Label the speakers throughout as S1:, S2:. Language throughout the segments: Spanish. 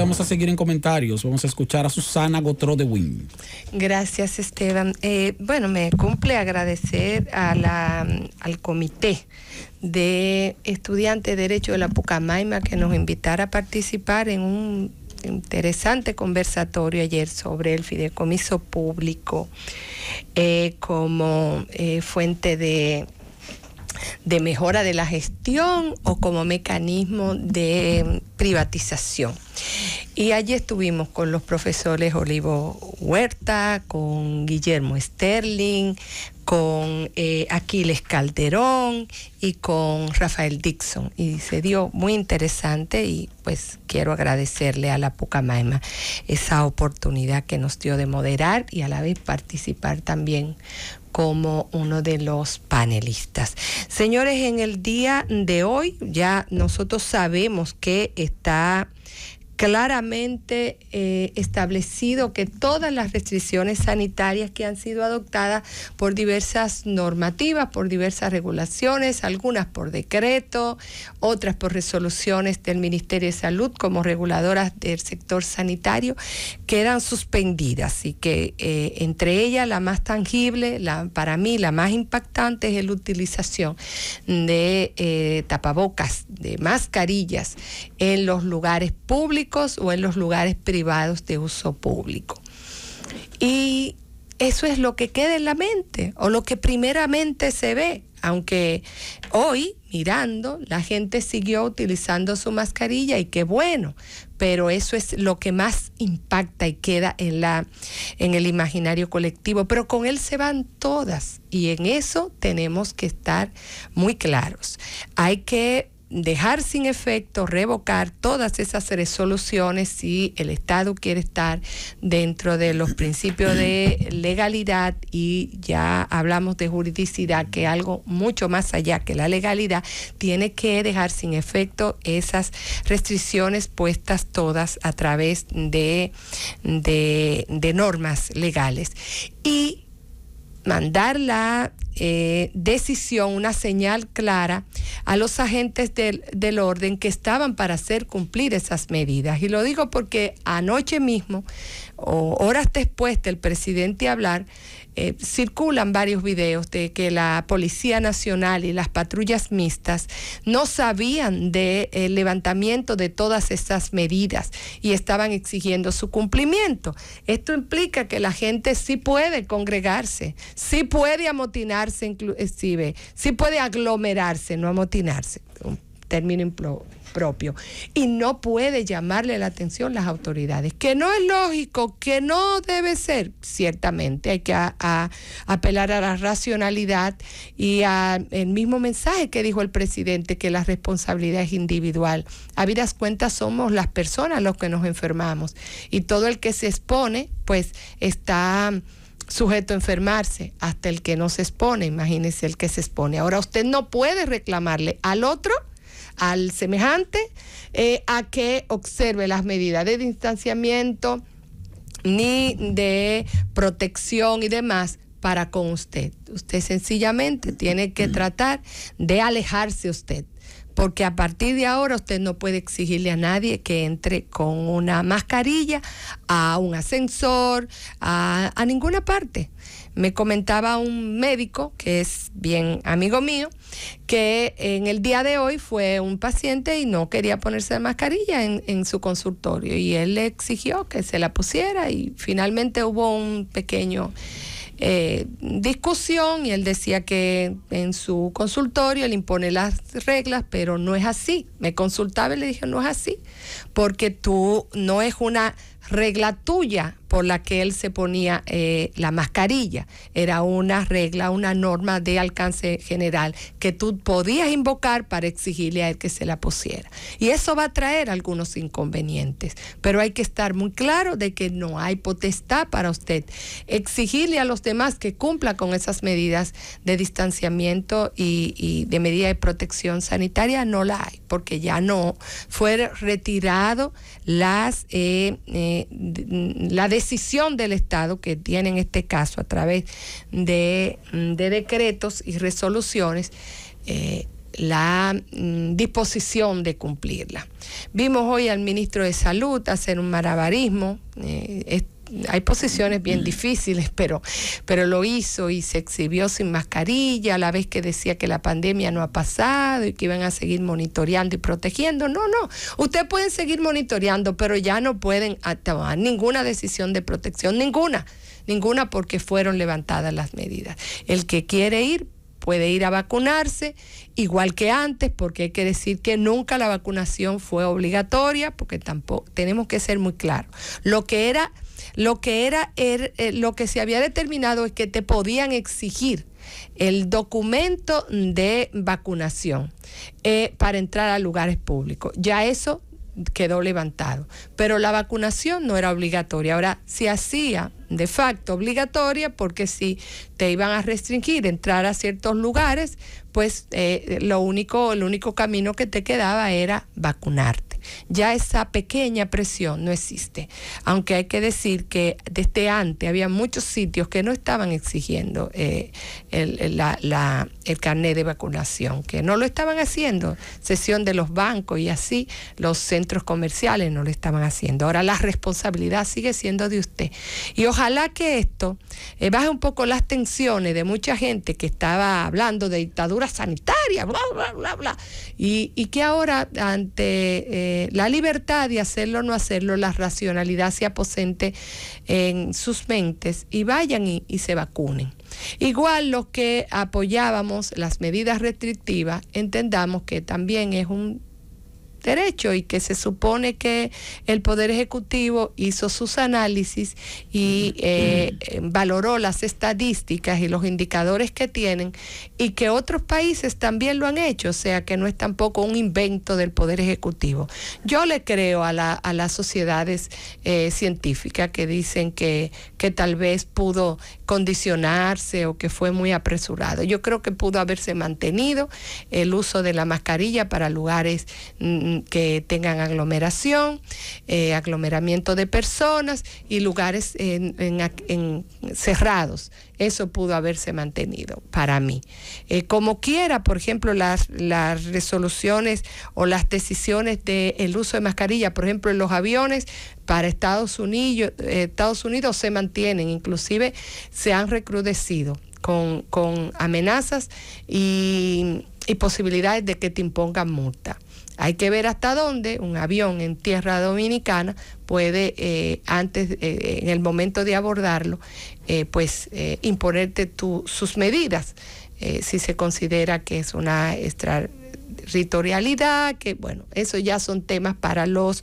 S1: Vamos a seguir en comentarios. Vamos a escuchar a Susana Gotro de Win. Gracias, Esteban. Eh, bueno, me cumple agradecer a la, al comité de estudiantes de Derecho de la Pucamaima que nos invitara a participar en un interesante conversatorio ayer sobre el fideicomiso público eh, como eh, fuente de de mejora de la gestión o como mecanismo de privatización. Y allí estuvimos con los profesores Olivo Huerta, con Guillermo Sterling, con eh, Aquiles Calderón y con Rafael Dixon. Y se dio muy interesante y pues quiero agradecerle a la Pucamaima esa oportunidad que nos dio de moderar y a la vez participar también como uno de los panelistas. Señores, en el día de hoy ya nosotros sabemos que está claramente eh, establecido que todas las restricciones sanitarias que han sido adoptadas por diversas normativas, por diversas regulaciones, algunas por decreto, otras por resoluciones del Ministerio de Salud como reguladoras del sector sanitario, quedan suspendidas y que eh, entre ellas la más tangible, la, para mí la más impactante es la utilización de eh, tapabocas, de mascarillas en los lugares públicos o en los lugares privados de uso público. Y eso es lo que queda en la mente o lo que primeramente se ve, aunque hoy mirando la gente siguió utilizando su mascarilla y qué bueno, pero eso es lo que más impacta y queda en la en el imaginario colectivo, pero con él se van todas y en eso tenemos que estar muy claros. Hay que dejar sin efecto, revocar todas esas resoluciones si el Estado quiere estar dentro de los principios de legalidad y ya hablamos de juridicidad, que algo mucho más allá que la legalidad, tiene que dejar sin efecto esas restricciones puestas todas a través de, de, normas legales. Y mandarla eh, decisión, una señal clara a los agentes del, del, orden que estaban para hacer cumplir esas medidas. Y lo digo porque anoche mismo, o horas después del presidente hablar, eh, circulan varios videos de que la Policía Nacional y las patrullas mixtas no sabían del eh, levantamiento de todas estas medidas y estaban exigiendo su cumplimiento. Esto implica que la gente sí puede congregarse, sí puede amotinarse inclusive, eh, sí puede aglomerarse, no amotinarse. Un término propio. Y no puede llamarle la atención las autoridades. Que no es lógico, que no debe ser, ciertamente. Hay que apelar a la racionalidad y al mismo mensaje que dijo el presidente, que la responsabilidad es individual. A vidas cuentas somos las personas los que nos enfermamos. Y todo el que se expone, pues está sujeto a enfermarse, hasta el que no se expone, imagínese el que se expone. Ahora usted no puede reclamarle al otro al semejante eh, a que observe las medidas de distanciamiento ni de protección y demás para con usted. Usted sencillamente tiene que mm. tratar de alejarse usted porque a partir de ahora usted no puede exigirle a nadie que entre con una mascarilla a un ascensor, a, ninguna parte. Me comentaba un médico, que es bien amigo mío, que en el día de hoy fue un paciente y no quería ponerse la mascarilla en, en su consultorio y él le exigió que se la pusiera y finalmente hubo un pequeño eh, discusión y él decía que en su consultorio él impone las reglas, pero no es así. Me consultaba y le dije, no es así, porque tú no es una regla tuya por la que él se ponía eh, la mascarilla. Era una regla, una norma de alcance general que tú podías invocar para exigirle a él que se la pusiera. Y eso va a traer algunos inconvenientes, pero hay que estar muy claro de que no hay potestad para usted exigirle a los demás que cumpla con esas medidas de distanciamiento y, y de medida de protección sanitaria. No la hay, porque ya no fue retirado las... Eh, eh, la decisión del Estado, que tiene en este caso a través de, de decretos y resoluciones, eh, la mm, disposición de cumplirla. Vimos hoy al ministro de Salud hacer un marabarismo. Eh, hay posiciones bien difíciles, pero, pero lo hizo y se exhibió sin mascarilla, a la vez que decía que la pandemia no ha pasado y que iban a seguir monitoreando y protegiendo. No, no, ustedes pueden seguir monitoreando, pero ya no pueden tomar ninguna decisión de protección, ninguna, ninguna porque fueron levantadas las medidas. El que quiere ir puede ir a vacunarse, igual que antes, porque hay que decir que nunca la vacunación fue obligatoria, porque tampoco tenemos que ser muy claros. Lo que era lo que era, er, eh, lo que se había determinado es que te podían exigir el documento de vacunación eh, para entrar a lugares públicos. Ya eso quedó levantado. Pero la vacunación no era obligatoria. Ahora se hacía de facto obligatoria porque si te iban a restringir entrar a ciertos lugares, pues eh, lo único, el único camino que te quedaba era vacunarte. Ya esa pequeña presión no existe. Aunque hay que decir que desde antes había muchos sitios que no estaban exigiendo eh, el, el carnet de vacunación, que no lo estaban haciendo. Sesión de los bancos y así, los centros comerciales no lo estaban haciendo. Ahora la responsabilidad sigue siendo de usted. Y ojalá que esto eh, baje un poco las tensiones de mucha gente que estaba hablando de dictadura sanitaria, bla, bla, bla, bla, y, y que ahora ante eh, la libertad de hacerlo o no hacerlo, la racionalidad se aposente en sus mentes y vayan y, y se vacunen. Igual los que apoyábamos las medidas restrictivas, entendamos que también es un derecho y que se supone que el Poder Ejecutivo hizo sus análisis y eh, eh, valoró las estadísticas y los indicadores que tienen y que otros países también lo han hecho, o sea que no es tampoco un invento del Poder Ejecutivo. Yo le creo a, la, a las sociedades eh, científicas que dicen que, que tal vez pudo condicionarse o que fue muy apresurado. Yo creo que pudo haberse mantenido el uso de la mascarilla para lugares mm, que tengan aglomeración, eh, aglomeramiento de personas y lugares cerrados. Eso pudo haberse mantenido para mí. Eh, como quiera, por ejemplo, las, resoluciones o las decisiones del uso de mascarilla, por ejemplo, en los aviones para Estados Unidos, eh, Estados Unidos se mantienen, inclusive se han recrudecido con, amenazas y posibilidades de que te impongan multa. Hay que ver hasta dónde un avión en tierra dominicana puede, eh, antes, eh, eh, en el momento de abordarlo, pues imponerte sus medidas, si se considera que es una extraterritorialidad, que bueno, eso ya son temas para los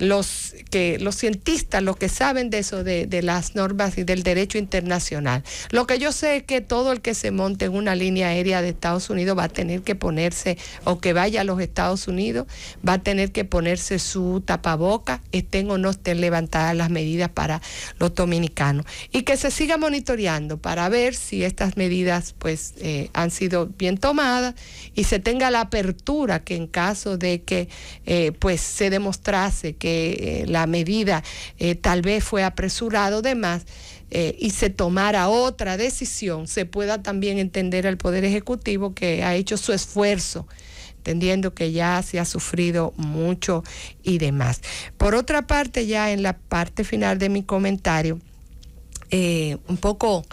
S1: los, que, los cientistas, los que saben de eso, de, las normas y del derecho internacional. Lo que yo sé es que todo el que se monte en una línea aérea de Estados Unidos va a tener que ponerse, o que vaya a los Estados Unidos, va a tener que ponerse su tapaboca, estén o no estén levantadas las medidas para los dominicanos. Y que se siga monitoreando para ver si estas medidas pues eh, han sido bien tomadas y se tenga la apertura que en caso de que eh, pues se demostrase que eh, la medida eh, tal vez fue apresurado de más eh, y se tomara otra decisión, se pueda también entender al Poder Ejecutivo que ha hecho su esfuerzo entendiendo que ya se ha sufrido mucho y demás. Por otra parte, ya en la parte final de mi comentario, eh, un poco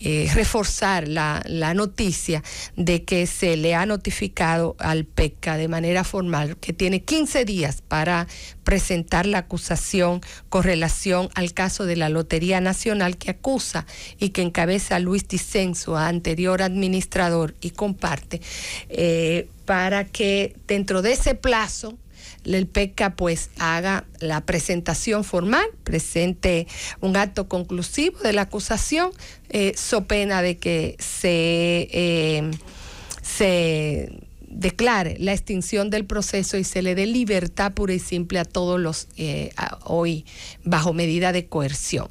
S1: eh, reforzar la, noticia de que se le ha notificado al PECA de manera formal que tiene 15 días para presentar la acusación con relación al caso de la Lotería Nacional que acusa y que encabeza Luis Dicenso, anterior administrador, y comparte, eh, para que dentro de ese plazo el PECA pues haga la presentación formal, presente un acto conclusivo de la acusación, eh, so pena de que se, eh, se declare la extinción del proceso y se le dé libertad pura y simple a todos los eh, hoy bajo medida de coerción.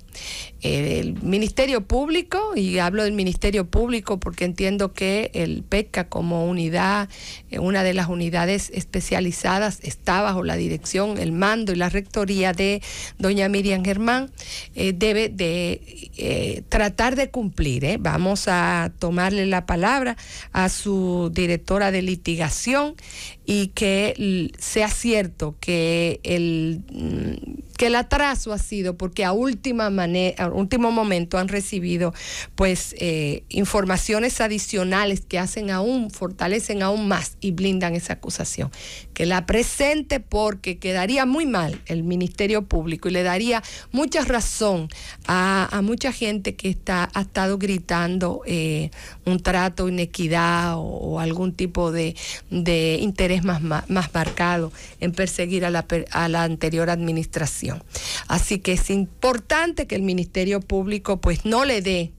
S1: Eh, el Ministerio Público, y hablo del Ministerio Público porque entiendo que el PECA como unidad, eh, una de las unidades especializadas, está bajo la dirección, el mando y la rectoría de doña Miriam Germán, debe de tratar de cumplir. Vamos a tomarle la palabra a su directora del IT investigación y que sea cierto que el mm, que el atraso ha sido porque a, última manera, último momento han recibido pues eh, informaciones adicionales que hacen aún, fortalecen aún más y blindan esa acusación. Que la presente porque quedaría muy mal el Ministerio Público y le daría mucha razón a, mucha gente que está, ha estado gritando eh, un trato, inequidad o, algún tipo de, interés más, más, marcado en perseguir a la, a la anterior administración Así que es importante que el Ministerio Público pues no le dé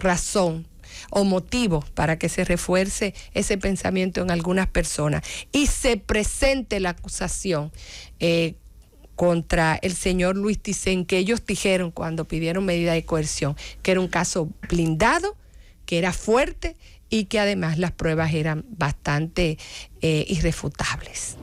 S1: razón o motivo para que se refuerce ese pensamiento en algunas personas y se presente la acusación eh, contra el señor Luis Tizen, que ellos dijeron cuando pidieron medida de coerción, que era un caso blindado, que era fuerte y que además las pruebas eran bastante eh, irrefutables.